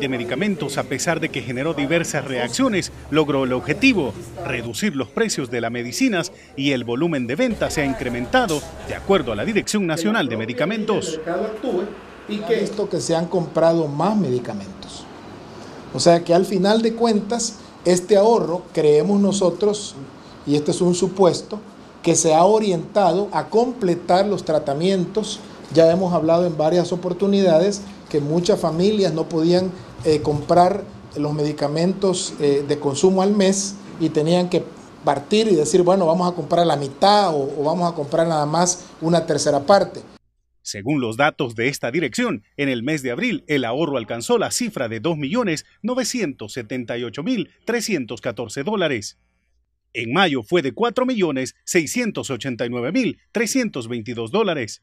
de medicamentos, a pesar de que generó diversas reacciones, logró el objetivo, reducir los precios de las medicinas y el volumen de venta se ha incrementado, de acuerdo a la Dirección Nacional de Medicamentos. Y que esto que se han comprado más medicamentos. O sea que al final de cuentas, este ahorro, creemos nosotros, y este es un supuesto, que se ha orientado a completar los tratamientos ya hemos hablado en varias oportunidades que muchas familias no podían eh, comprar los medicamentos eh, de consumo al mes y tenían que partir y decir, bueno, vamos a comprar la mitad o, o vamos a comprar nada más una tercera parte. Según los datos de esta dirección, en el mes de abril el ahorro alcanzó la cifra de 2.978.314 dólares. En mayo fue de 4.689.322 dólares.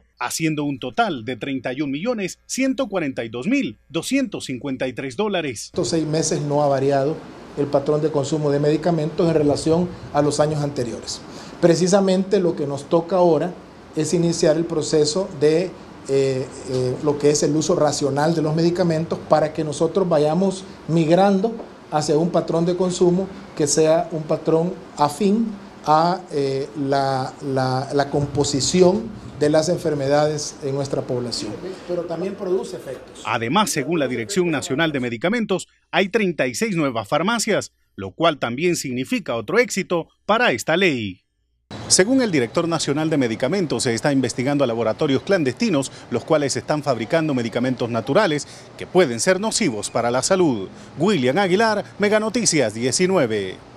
haciendo un total de 31.142.253 dólares. Estos seis meses no ha variado el patrón de consumo de medicamentos en relación a los años anteriores. Precisamente lo que nos toca ahora es iniciar el proceso de eh, eh, lo que es el uso racional de los medicamentos para que nosotros vayamos migrando hacia un patrón de consumo que sea un patrón afín a eh, la, composición de las enfermedades en nuestra población. Pero también produce efectos. Además, según la Dirección Nacional de Medicamentos, hay 36 nuevas farmacias, lo cual también significa otro éxito para esta ley. Según el director nacional de medicamentos, se está investigando a laboratorios clandestinos, los cuales están fabricando medicamentos naturales que pueden ser nocivos para la salud. William Aguilar, Mega Noticias 19.